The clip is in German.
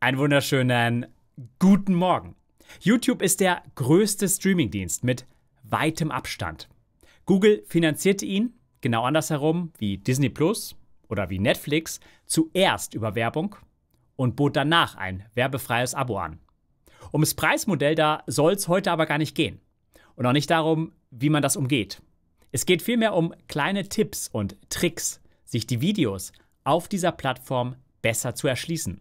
Einen wunderschönen guten Morgen. YouTube ist der größte Streamingdienst mit weitem Abstand. Google finanzierte ihn, genau andersherum wie Disney Plus oder wie Netflix, zuerst über Werbung und bot danach ein werbefreies Abo an. Um das Preismodell da soll es heute aber gar nicht gehen. Und auch nicht darum, wie man das umgeht. Es geht vielmehr um kleine Tipps und Tricks, sich die Videos auf dieser Plattform besser zu erschließen.